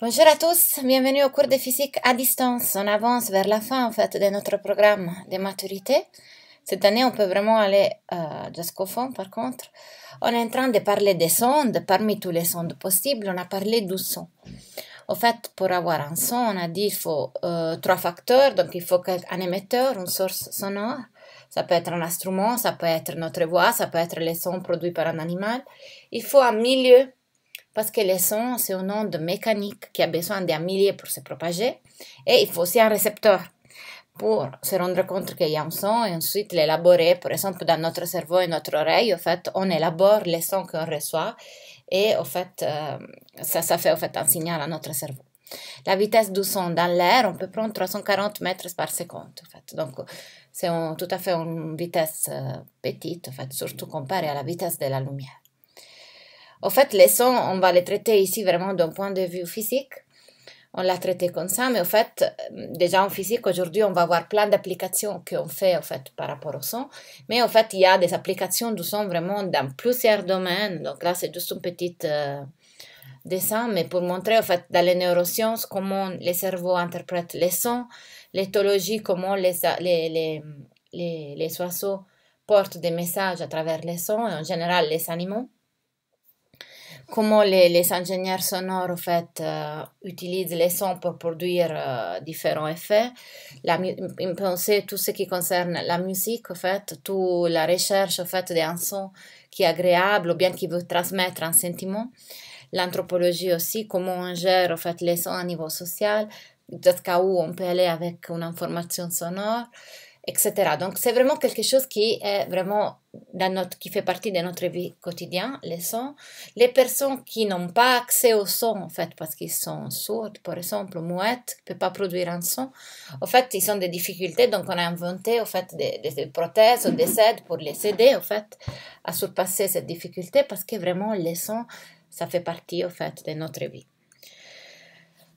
Bonjour à tous, bienvenue au cours de physique à distance. On avance vers la fin en fait de notre programme de maturité. Cette année, on peut vraiment aller euh, jusqu'au fond par contre. On est en train de parler des sondes. Parmi tous les sondes possibles, on a parlé du son. Au fait, pour avoir un son, on a dit qu'il faut euh, trois facteurs. Donc, il faut un émetteur, une source sonore. Ça peut être un instrument, ça peut être notre voix, ça peut être les sons produits par un animal. Il faut un milieu parce que le son, c'est une onde mécanique qui a besoin d'un millier pour se propager, et il faut aussi un récepteur pour se rendre compte qu'il y a un son et ensuite l'élaborer. Par exemple, dans notre cerveau et notre oreille, fait, on élabore les sons qu'on reçoit et fait, euh, ça, ça fait fait un signal à notre cerveau. La vitesse du son dans l'air, on peut prendre 340 mètres par seconde. fait. Donc, c'est tout à fait une vitesse euh, petite, fait, surtout comparée à la vitesse de la lumière. En fait, les sons, on va les traiter ici vraiment d'un point de vue physique. On l'a traité comme ça, mais en fait, déjà en physique, aujourd'hui, on va avoir plein d'applications qu'on fait en fait par rapport au son. Mais en fait, il y a des applications du son vraiment dans plusieurs domaines. Donc là, c'est juste un petit euh, dessin, mais pour montrer au fait dans les neurosciences comment les cerveaux interprètent les sons, l'éthologie, comment les, les, les, les oiseaux portent des messages à travers les sons et en général les animaux comment les, les, ingénieurs sonores fait, euh, utilisent les sons pour produire euh, différents effets. La, pensée, tout ce qui concerne la musique, en fait, toute la recherche en fait, d'un son qui est agréable ou bien qui veut transmettre un sentiment. L'anthropologie aussi, comment on gère fait, les sons à niveau social, jusqu'à où on peut aller avec une information sonore, etc. Donc c'est vraiment quelque chose qui est vraiment dans notre, qui fait partie de notre vie quotidienne, les sons. Les personnes qui n'ont pas accès au son, en fait, parce qu'ils sont sourds, par exemple, qui ne peuvent pas produire un son, en fait, ils ont des difficultés. Donc, on a inventé, en fait, des, des prothèses, des aides pour les aider, en fait, à surpasser cette difficulté, parce que vraiment, les sons, ça fait partie, en fait, de notre vie.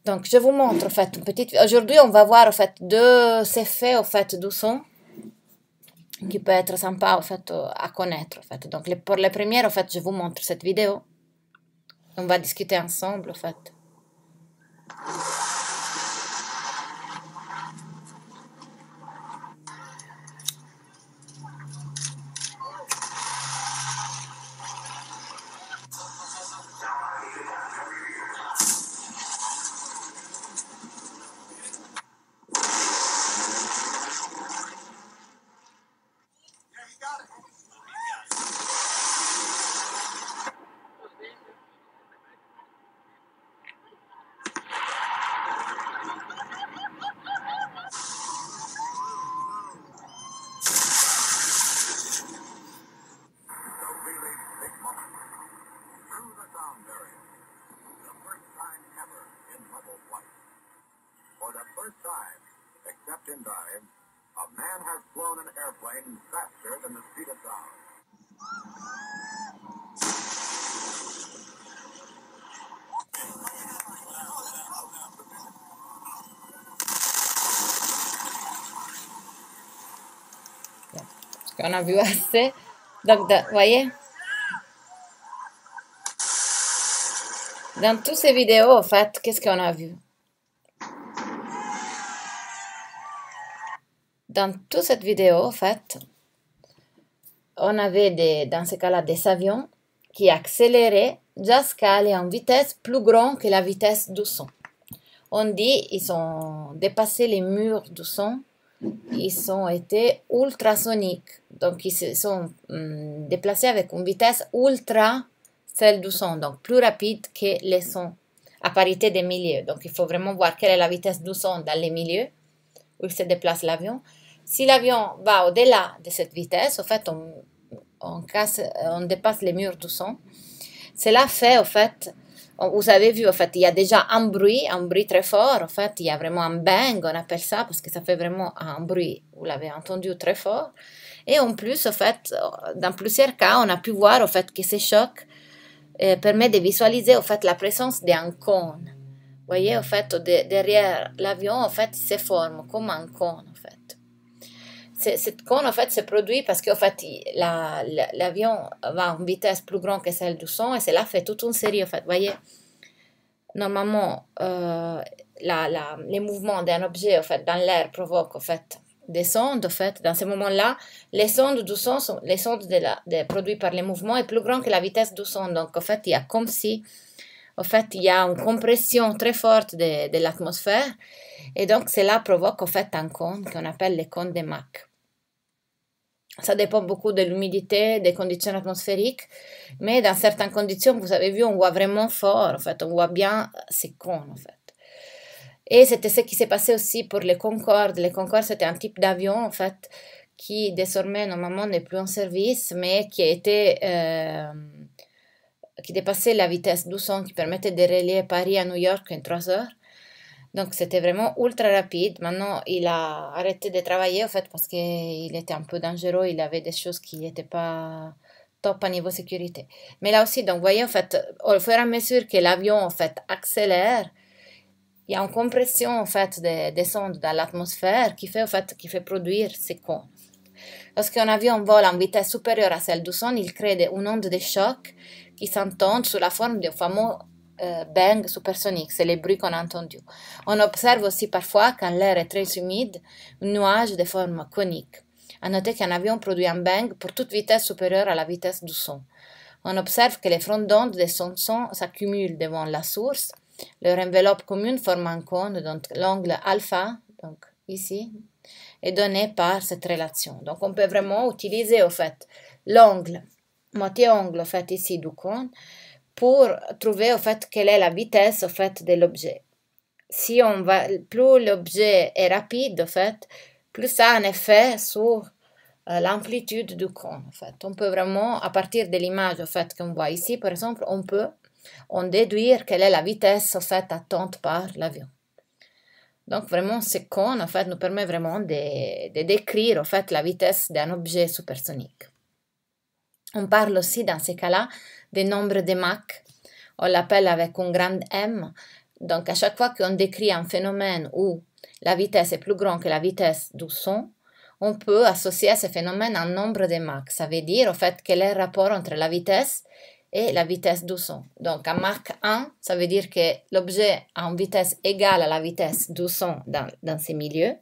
Donc, je vous montre, en fait, une petite... Aujourd'hui, on va voir, en fait, deux effets, en fait, du son qui peut être sympa en fait, à uh, connaître. fait. Donc, pour la première, fait, je vous montre cette vidéo. On va discuter ensemble, fait. On a vu assez. Donc, vous voyez Dans toutes ces vidéos, en fait, qu'est-ce qu'on a vu Dans toute cette vidéo, en fait, on avait des, dans ce cas-là des avions qui accéléraient jusqu'à aller en vitesse plus grande que la vitesse du son. On dit ils ont dépassé les murs du son ils ont été ultrasoniques. Donc, ils se sont mm, déplacés avec une vitesse ultra celle du son, donc plus rapide que les sons à parité des milieux. Donc, il faut vraiment voir quelle est la vitesse du son dans les milieux où se déplace l'avion. Si l'avion va au-delà de cette vitesse, en fait, on, casse, on dépasse les murs du son. Cela fait, en fait, vous avez vu, en fait, il y a déjà un bruit, un bruit très fort. En fait, il y a vraiment un bang, on appelle ça, parce que ça fait vraiment un bruit. Vous l'avez entendu très fort. Et en plus, en fait, dans plusieurs cas, on a pu voir en fait, que ces chocs euh, permet de visualiser en fait, la présence d'un cône. voyez, en fait, derrière l'avion, en fait, il se forme comme un cône. C'est con en fait, se produit parce qu'en fait, l'avion va à une vitesse plus grande que celle du son et cela fait toute une série, en fait. voyez, normalement, euh, les mouvements d'un objet, en fait, dans l'air provoquent, en fait, des sondes, en fait, dans ce moment-là, les sondes du son, les sondes de de, produites par les mouvements est plus grand que la vitesse du son. Donc, en fait, il y a comme si en fait, il y a une compression très forte de, l'atmosphère. Et donc, cela provoque en fait un cône qu'on appelle le cône de Mac. Ça dépend beaucoup de l'humidité, des conditions atmosphériques, mais dans certaines conditions, vous avez vu, on voit vraiment fort, en fait, on voit bien ces en fait. Et c'était ce qui s'est passé aussi pour les Concorde. Les Concorde, c'était un type d'avion, en fait, qui désormais, normalement, n'est plus en service, mais qui était... Euh, qui dépassait la vitesse du son qui permettait de relier Paris à New York en trois heures. Donc c'était vraiment ultra rapide. Maintenant, il a arrêté de travailler en fait parce qu'il était un peu dangereux, il avait des choses qui n'étaient pas top à niveau sécurité. Mais là aussi, donc vous voyez en fait, au fur et à mesure que l'avion en fait accélère, il y a une compression en fait des de sondes dans l'atmosphère qui fait en fait qui fait produire ces cons. Lorsqu'un avion vole à une vitesse supérieure à celle du son, il crée une onde de choc ils s'entendent sous la forme de fameux eh, bang supersonique, c'est les bruits qu'on a entendus. On observe aussi parfois, quand l'air est très humide, un nuage de forme conique. À noter qu'un avion produit un bang pour toute vitesse supérieure à la vitesse du son. On observe que les fronts d'onde de son son s'accumulent devant la source. Leur enveloppe commune forme un cône, dont l'angle alpha, donc ici, est donné par cette relation. Donc on peut vraiment utiliser au fait l'angle moitié angle fait ici du cône pour trouver au fait quelle est la vitesse au fait de l'objet. Si on va plus l'objet est rapide au fait, plus ça a un effet sur eh, l'amplitude du cône fait. On peut vraiment à partir de l'image au fait qu'on voit ici par exemple, on peut on déduire quelle est la vitesse au fait attente par l'avion. Donc vraiment ce cône en fait nous permet vraiment de, décrire au fait la vitesse d'un objet supersonique. On parle aussi dans ces cas-là des nombres de Mach. On l'appelle avec un grand M. Donc à chaque fois qu'on décrit un phénomène où la vitesse est plus grande que la vitesse du son, on peut associer à ce phénomène un nombre de Mach. Ça veut dire, au fait, quel est le rapport entre la vitesse et la vitesse du son. Donc, à Mach 1, ça veut dire que l'objet a une vitesse égale à la vitesse du son dans, dans ces milieux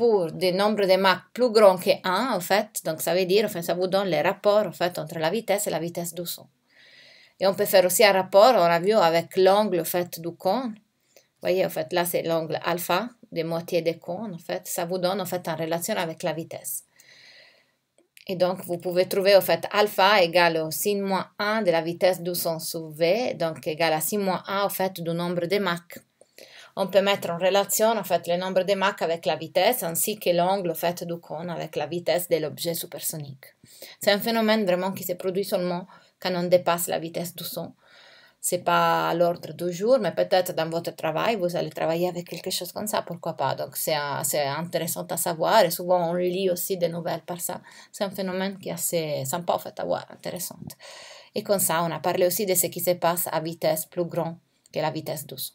pour des nombres de Mach plus grands que 1, en fait. Donc, ça veut dire, enfin, ça vous donne les rapports, en fait, entre la vitesse et la vitesse du son. Et on peut faire aussi un rapport, on l'a vu, avec l'angle, fait, du cône. Vous voyez, en fait, là, c'est l'angle alpha, des moitiés des cônes, en fait. Ça vous donne, en fait, en relation avec la vitesse. Et donc, vous pouvez trouver, en fait, alpha égale au sin moins 1 de la vitesse du son sous V, donc égale à sin moins 1, en fait, du nombre de Mach. on peut mettre en relation en fait le nombre de Mach avec la vitesse ainsi que l'angle fait du cône avec la vitesse de l'objet supersonique. C'est un phénomène vraiment qui se produit seulement quand on dépasse la vitesse du son. Ce n'est pas à l'ordre du jour, mais peut-être dans votre travail, vous allez travailler avec quelque chose comme ça, pourquoi pas. Donc euh, c'est intéressant à savoir et souvent on lit aussi des nouvelles par ça. C'est un phénomène qui est assez sympa en fait à voir, intéressant. Et comme ça, on a parlé aussi de ce qui se passe à vitesse plus grande que la vitesse du son.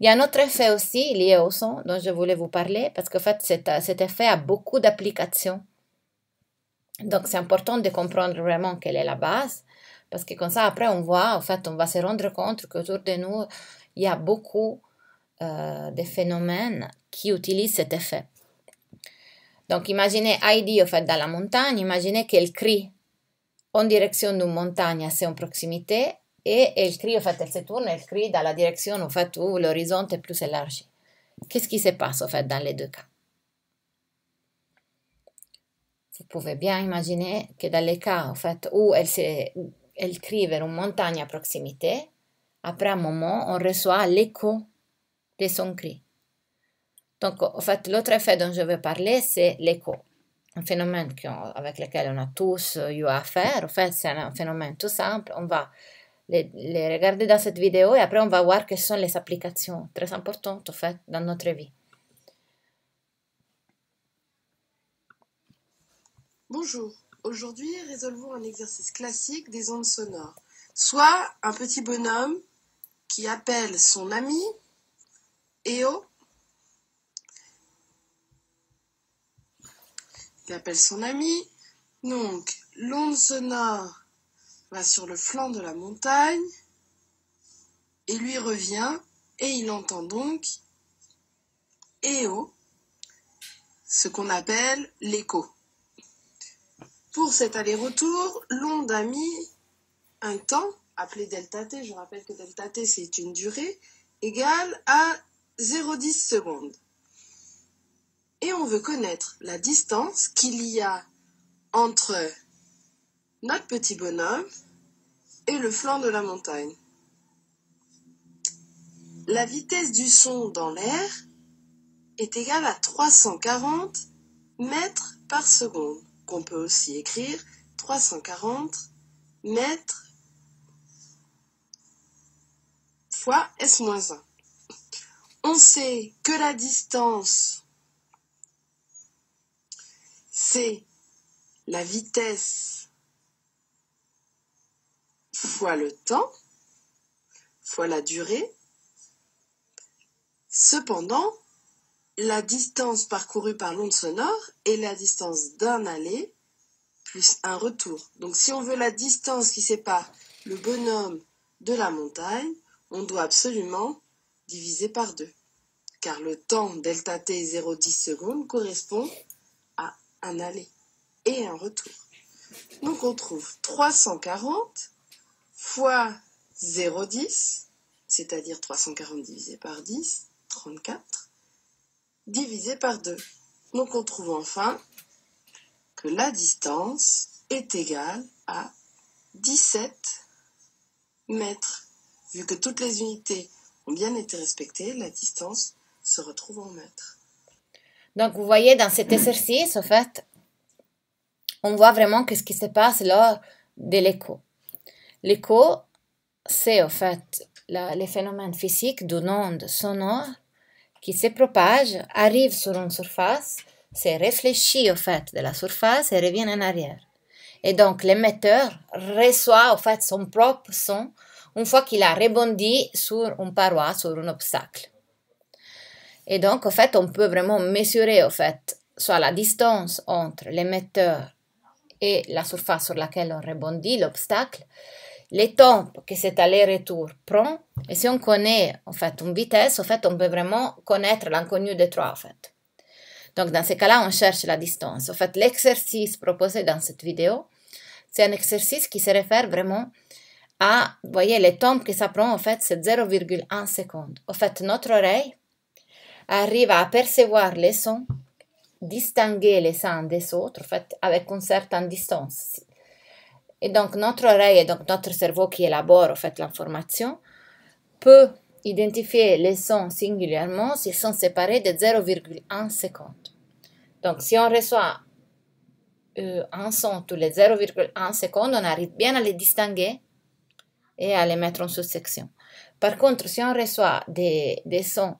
Il y a un autre effet aussi lié au son dont je voulais vous parler parce qu'en fait, euh, cet, effet a beaucoup d'applications. Donc, c'est important de comprendre vraiment quelle est la base parce que comme ça, après, on voit, en fait, on va se rendre compte qu'autour de nous, il y a beaucoup euh, de phénomènes qui utilisent cet effet. Donc, imaginez Heidi, en fait, dans la montagne, imaginez qu'elle crie en direction d'une montagne assez en proximité et elle crie, en fait, elle se tourne, elle crie dans la direction en fait, où l'horizon est plus élargi. Qu'est-ce qui se passe en fait dans les deux cas Vous pouvez bien imaginer que dans les cas en fait, où elle, elle crie vers une montagne à proximité, après un moment, on reçoit l'écho de son cri. Donc, en fait, l'autre effet dont je veux parler, c'est l'écho. Un phénomène avec lequel on a tous eu affaire. En fait, c'est un phénomène tout simple. On va les, regarder dans cette vidéo et après on va voir quelles sont les applications très importantes en dans notre vie. Bonjour, aujourd'hui résolvons un exercice classique des ondes sonores. Soit un petit bonhomme qui appelle son ami EO. qui appelle son ami. Donc, l'onde sonore va sur le flanc de la montagne et lui revient, et il entend donc EO, eh oh, ce qu'on appelle l'écho. Pour cet aller-retour, l'onde a mis un temps, appelé delta t, je rappelle que delta t c'est une durée, égale à 0,10 secondes. Et on veut connaître la distance qu'il y a entre notre petit bonhomme et le flanc de la montagne. La vitesse du son dans l'air est égale à 340 mètres par seconde, qu'on peut aussi écrire 340 mètres fois S-1. On sait que la distance, c'est la vitesse fois le temps fois la durée. Cependant, la distance parcourue par l'onde sonore est la distance d'un aller plus un retour. Donc si on veut la distance qui sépare le bonhomme de la montagne, on doit absolument diviser par deux. Car le temps delta t 0,10 secondes correspond à un aller et un retour. Donc on trouve 340 fois 0,10, c'est-à-dire 340 divisé par 10, 34, divisé par 2. Donc on trouve enfin que la distance est égale à 17 mètres. Vu que toutes les unités ont bien été respectées, la distance se retrouve en mètres. Donc vous voyez dans cet exercice, en fait, on voit vraiment que ce qui se passe lors de l'écho. L'écho, c'est en fait les phénomènes physiques d'une onde sonore qui se propage, arrive sur une surface, se réfléchit au fait de la surface et revient en arrière. Et donc l'émetteur reçoit au fait son propre son une fois qu'il a rebondi sur une paroi, sur un obstacle. Et donc, au fait, on peut vraiment mesurer, au fait, soit la distance entre l'émetteur et la surface sur laquelle on rebondit, l'obstacle, les temps que cet aller-retour prend, et si on connaît en fait une vitesse, en fait, on peut vraiment connaître l'inconnu des trois Donc dans ces cas-là, on cherche la distance. En fait, l'exercice proposé dans cette vidéo, c'est un exercice qui se réfère vraiment à, vous voyez, les temps que ça prend, en fait, c'est 0,1 seconde. En fait, notre oreille arrive à percevoir les sons, distinguer les uns des autres, en fait, avec une certaine distance. Et donc, notre oreille et donc notre cerveau qui élabore fait l'information peut identifier les sons singulièrement s'ils sont séparés de 0,1 seconde. Donc, si on reçoit euh, un son tous les 0,1 secondes, on arrive bien à les distinguer et à les mettre en sous-section. Par contre, si on reçoit des, sons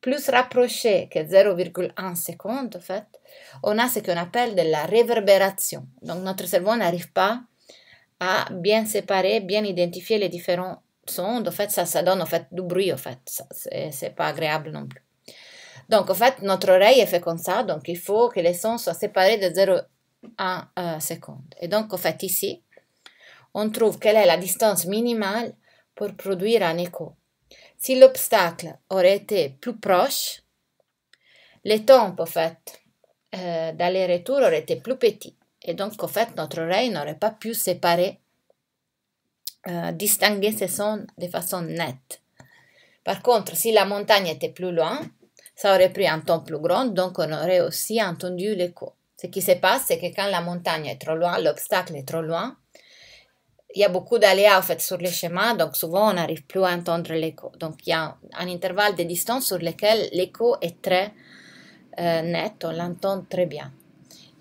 plus rapprochés que 0,1 seconde, fait, on a ce qu'on appelle de la réverbération. Donc, notre cerveau n'arrive pas à bien séparer, bien identifier les différents sons. En fait, ça, ça donne fait, du bruit, en fait. C'est pas agréable non plus. Donc, en fait, notre oreille est fait comme ça. Donc, il faut que les sons soient séparés de 0 à 1 euh, seconde. Et donc, en fait, ici, on trouve quelle est la distance minimale pour produire un écho. Si l'obstacle aurait été plus proche, les temps, en fait, euh, d'aller-retour aurait été plus petit. Et donc, en fait, notre oreille n'aurait pas pu séparer, euh, distinguer ces sons de façon nette. Par contre, si la montagne était plus loin, ça aurait pris un ton plus grand, donc on aurait aussi entendu l'écho. Ce qui se passe, c'est que quand la montagne est trop loin, l'obstacle est trop loin, il y a beaucoup d'aléas en fait sur le schémas, donc souvent on n'arrive plus à entendre l'écho. Donc il y a un intervalle de distance sur lequel l'écho est très euh, net, on l'entend très bien.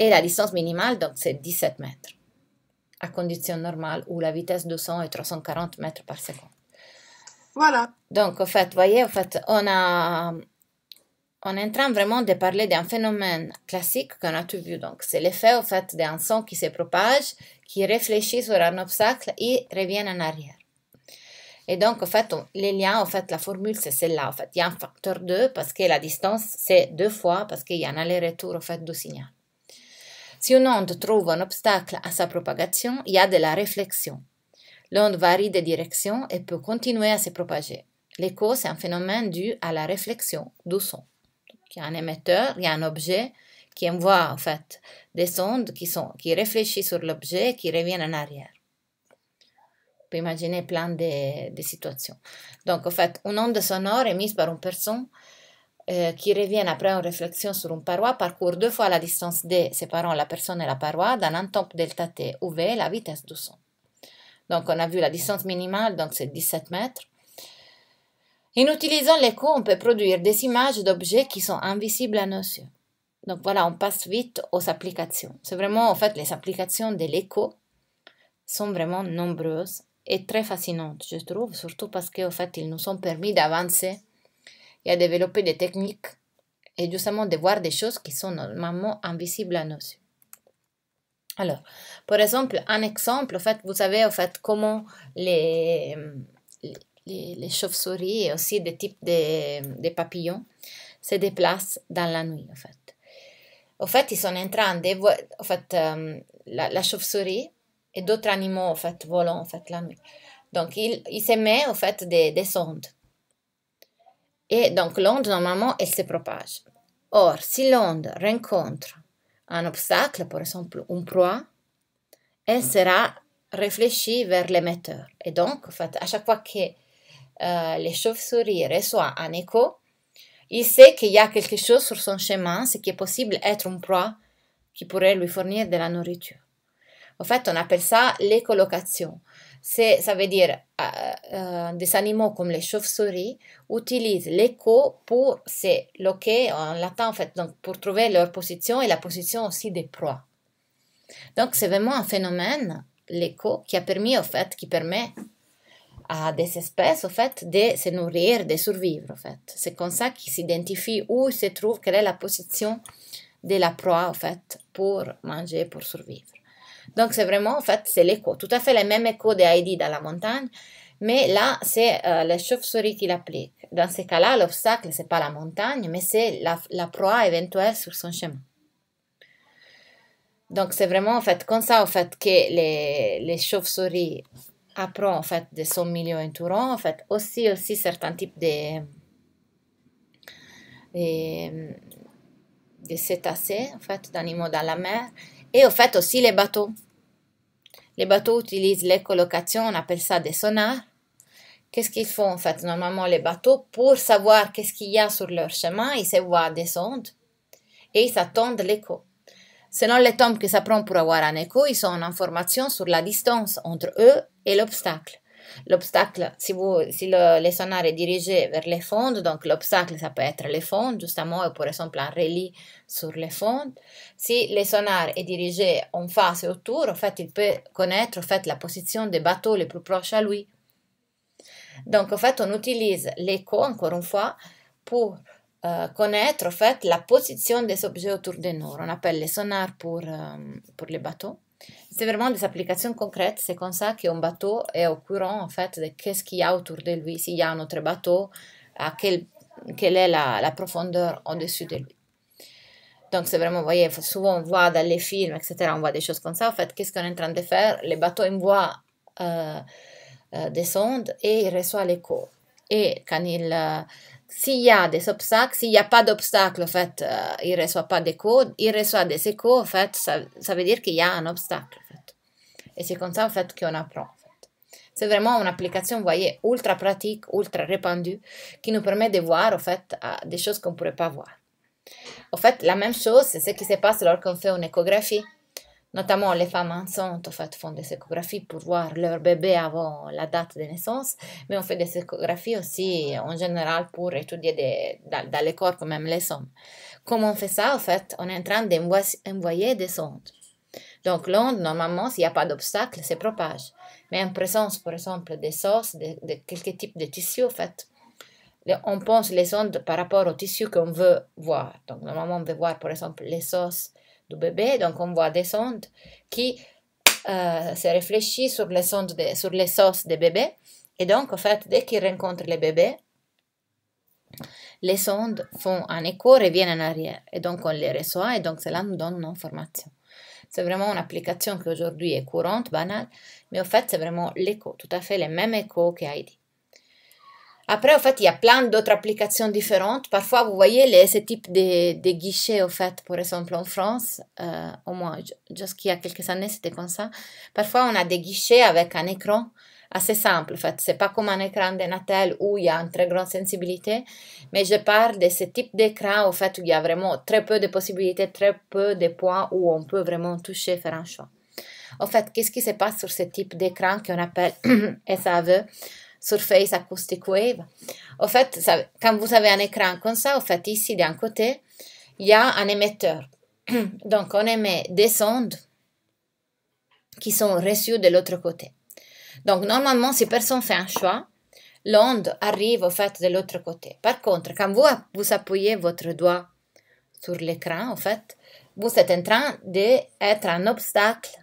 Et la distance minimale, donc, c'est 17 mètres, à condition normale où la vitesse de son est 340 mètres par seconde. Voilà. Donc, en fait, vous voyez, en fait, on, a, on est en train vraiment de parler d'un phénomène classique qu'on a tout vu. Donc, c'est l'effet, en fait, d'un son qui se propage, qui réfléchit sur un obstacle et revient en arrière. Et donc, en fait, les liens, en fait, la formule, c'est celle-là. En fait, il y a un facteur 2 parce que la distance, c'est deux fois parce qu'il y a un aller-retour, en fait, du signal. Si une onde trouve un obstacle à sa propagation, il y a de la réflexion. L'onde varie de direction et peut continuer à se propager. L'écho, c'est un phénomène dû à la réflexion du son. il y a un émetteur, il y a un objet qui envoie en fait des ondes qui, sont, qui réfléchissent sur l'objet et qui reviennent en arrière. On peut imaginer plein de, de situations. Donc en fait, une onde sonore émise par une personne qui eh, reviennent après une réflexion sur une paroi parcourent deux fois la distance D séparant la personne et la paroi dans un temps delta t, où v la vitesse du son. Donc on a vu la distance minimale, donc c'est 17 mètres. En utilisant l'écho, on peut produire des images d'objets qui sont invisibles à nos yeux. Donc voilà, on passe vite aux applications. C'est vraiment, en fait, les applications de l'écho sont vraiment nombreuses et très fascinantes, je trouve, surtout parce qu'en fait, ils nous ont permis d'avancer et à développer des techniques et justement de voir des choses qui sont normalement invisibles à nos yeux. Alors, par exemple, un exemple, en fait, vous savez fait comment les, les, chauves-souris et aussi des types de, papillons se déplacent dans la nuit, en fait. En fait, ils sont en train de voir, en fait, euh, la, chauve-souris et d'autres animaux, en fait, volants, en fait, la nuit. Donc, ils se mettent en fait, des, des et donc l'onde, normalement, elle se propage. Or, si l'onde rencontre un obstacle, par exemple une proie, elle sera réfléchie vers l'émetteur. Et donc, à chaque fois que euh, les chauves-souris reçoivent un écho, il sait qu'il y a quelque chose sur son chemin, ce qui est possible être un proie qui pourrait lui fournir de la nourriture. En fait, on appelle ça l'écolocation ça veut dire euh, des animaux comme les chauves-souris utilisent l'écho pour se loquer en latin en fait, donc pour trouver leur position et la position aussi des proies. Donc c'est vraiment un phénomène, l'écho, qui a permis en fait, qui permet à des espèces en fait de se nourrir, de survivre en fait. C'est comme ça qu'ils s'identifient où ils se trouvent, quelle est la position de la proie en fait pour manger, pour survivre. Donc c'est vraiment en fait c'est l'écho, tout à fait le même écho de Heidi dans la montagne, mais là c'est euh, les chauves-souris qui l'appliquent. Dans ces cas-là, l'obstacle c'est pas la montagne, mais c'est la, la proie éventuelle sur son chemin. Donc c'est vraiment en fait comme ça en fait que les, les chauves-souris apprennent, en fait de son milieu entourant en fait aussi aussi certains types de de, de cétacés en fait d'animaux dans la mer et en fait aussi les bateaux les bateaux utilisent l'écholocation on appelle ça des sonars. Qu'est-ce qu'ils font en fait Normalement, les bateaux, pour savoir qu'est-ce qu'il y a sur leur chemin, ils se voient descendre et ils attendent l'écho. Selon les temps que ça pour avoir un écho, ils ont une information sur la distance entre eux et l'obstacle. l'obstacle, si, si, le, les on a redirigé vers les fonds, donc l'obstacle, ça peut être les fonds, justement, ou par exemple un relis sur le fond. Si le sonar est dirigé en face autour, en fait, il peut connaître en fait, la position des bateaux les plus proches à lui. Donc, en fait, on utilise l'écho, encore une fois, pour euh, connaître en fait, la position des objets autour de nous. On appelle les sonars pour, euh, pour les bateaux. C'est vraiment des applications concrètes. C'est comme ça qu'un bateau est au courant en fait de qu'est-ce qu'il y a autour de lui. S'il y a un autre bateau, à quel, quelle est la, la profondeur au-dessus de lui. Donc, c'est vraiment, vous voyez, souvent on voit dans les films, etc., on voit des choses comme ça. En fait, qu'est-ce qu'on est en train de faire Les bateaux envoient euh, euh des sondes et il reçoit l'écho. Et quand il... Euh, s'il y a des obstacles, s'il n'y a pas d'obstacle, en fait, euh, il ne reçoit pas de Il reçoit des échos, en fait, ça, veut dire qu'il y a un obstacle. fait. Et c'est comme ça, en fait, qu'on apprend. C'est vraiment une application, vous voyez, ultra pratique, ultra répandue, qui nous permet de voir, en fait, euh, des choses qu'on ne pourrait pas voir. En fait, la même chose, c'est ce qui se passe lorsqu'on fait une échographie. Notamment, les femmes enceintes fait, font des échographies pour voir leur bébé avant la date de naissance, mais on fait des échographies aussi en général pour étudier dans, les corps, quand même les hommes. Comment on fait ça En fait, on est en train d'envoyer des ondes. Donc l'onde, normalement, s'il n'y a pas d'obstacle, se propage. Mais en présence, par exemple, des sauces, de, quelques types de tissus, en fait, on pense les ondes par rapport au tissu qu'on veut voir. Donc normalement, on veut voir, par exemple, les sauces bébé. Donc, on voit des sondes qui euh, se réfléchissent sur les, sondes sur les os des bébés. Et donc, en fait, dès qu'ils rencontrent les bébés, les sondes font un écho, reviennent en arrière. Et donc, on les reçoit et donc cela nous donne une information. C'est vraiment une application qui aujourd'hui est courante, banale, mais en fait, c'est vraiment l'écho, tout à fait le même écho qu'Heidi. Après, en fait, il y a plein d'autres applications différentes. Parfois, vous voyez les, ce type de, de guichets, en fait, par exemple, en France, euh, au moins, jusqu'il y a quelques années, c'était comme ça. Parfois, on a des guichets avec un écran assez simple. En fait, c'est pas comme un écran de natel où il y a une très grande sensibilité, mais je parle de ce type d'écran, en fait, où il y a vraiment très peu de possibilités, très peu de points où on peut vraiment toucher, faire un choix. En fait, qu'est-ce qui se passe sur ce type d'écran qu'on appelle SAV Surface Acoustic Wave. au fait, quand vous avez un écran comme ça, au fait, ici d'un côté, il y a un émetteur. Donc, on émet des ondes qui sont reçues de l'autre côté. Donc, normalement, si personne fait un choix, l'onde arrive au fait de l'autre côté. Par contre, quand vous, appuyez votre doigt sur l'écran, en fait, vous êtes en train d'être un obstacle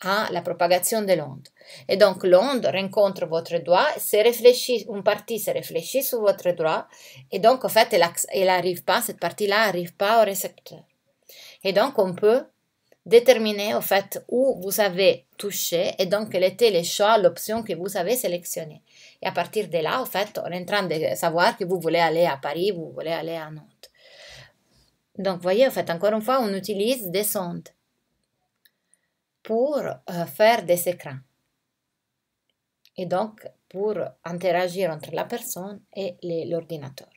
à la propagation de l'onde. Et donc l'onde rencontre votre doigt, se réfléchit, une partie se réfléchit sur votre doigt, et donc en fait, elle, n'arrive pas, cette partie-là n'arrive pas au récepteur. Et donc on peut déterminer en fait où vous avez touché et donc quel était le choix, l'option que vous avez sélectionnée. Et à partir de là, en fait, on est en train de savoir que vous voulez aller à Paris, vous voulez aller à Nantes. Donc, voyez, en fait, encore une fois, on utilise des sondes pour euh, faire des écrans et donc pour interagir entre la personne et l'ordinateur.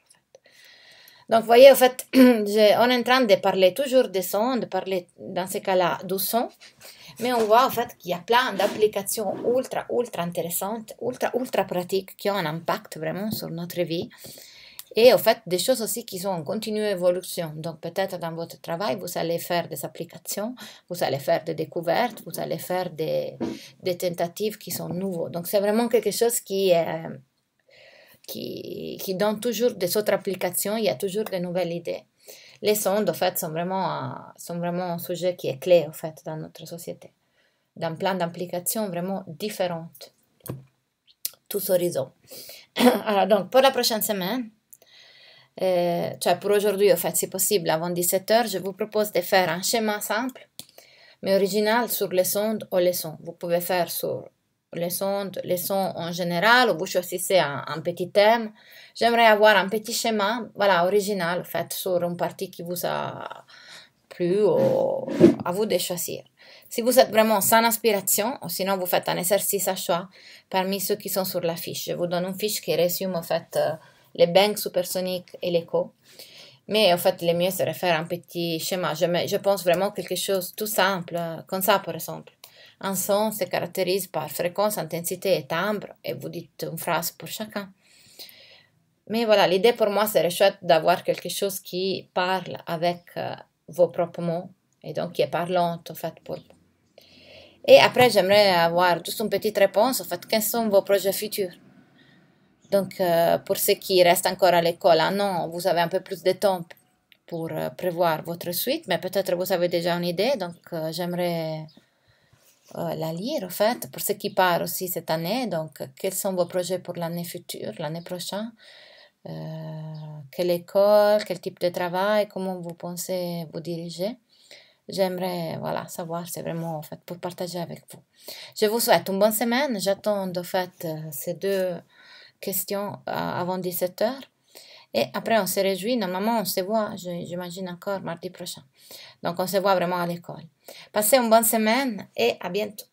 Donc, vous voyez, en fait, on est en train de parler toujours des sons, de parler dans ces cas-là du son, mais on voit en fait qu'il y a plein d'applications ultra, ultra intéressantes, ultra, ultra pratiques qui ont un impact vraiment sur notre vie et au fait des choses aussi qui sont en continue évolution. Donc peut-être dans votre travail, vous allez faire des applications, vous allez faire des découvertes, vous allez faire des, des tentatives qui sont nouveaux. Donc c'est vraiment quelque chose qui est... Qui, qui, donne toujours des autres applications, il y a toujours de nouvelles idées. Les sondes, en fait, sont vraiment, un, sont vraiment sujet qui est clé, en fait, dans notre société, dans plein d'applications vraiment différentes, tous horizons. Alors, donc, pour la prochaine semaine, eh, pour aujourd'hui, en fait, si possible, avant 17h, je vous propose de faire un schéma simple, mais original, sur les sondes ou les sons. Vous pouvez faire sur les sondes, les sons en général, ou vous choisissez un, un petit thème. J'aimerais avoir un petit schéma, voilà, original, fait, sur une partie qui vous a plu, ou à vous de choisir. Si vous êtes vraiment sans inspiration, ou sinon vous faites un exercice à choix parmi ceux qui sont sur la fiche. Je vous donne une fiche qui résume, en fait... Euh, les bangs supersoniques et l'écho. Mais en fait, le mieux, serait faire un petit schéma. Je, je pense vraiment quelque chose tout simple, euh, comme ça, par exemple. Un son se caractérise par fréquence, intensité et timbre, et vous dites une phrase pour chacun. Mais voilà, l'idée pour moi, serait chouette d'avoir quelque chose qui parle avec euh, vos propres mots, et donc qui est parlante, en fait, pour Et après, j'aimerais avoir juste une petite réponse, en fait, quels sont vos projets futurs donc, euh, pour ceux qui restent encore à l'école, non, vous avez un peu plus de temps pour euh, prévoir votre suite, mais peut-être vous avez déjà une idée. Donc, euh, j'aimerais la lire, en fait, pour ceux qui partent aussi cette année. Donc, quels sont vos projets pour l'année future, l'année prochaine Quelle école Quel type de travail Comment vous pensez vous diriger J'aimerais voilà, savoir, c'est vraiment en fait pour partager avec vous. Je vous souhaite une bonne semaine. J'attends en fait ces deux questions euh, avant 17 h Et après, on se réjouit. Normalement, on se voit, j'imagine encore, mardi prochain. Donc, on se voit vraiment à l'école. Passez une bonne semaine et à bientôt.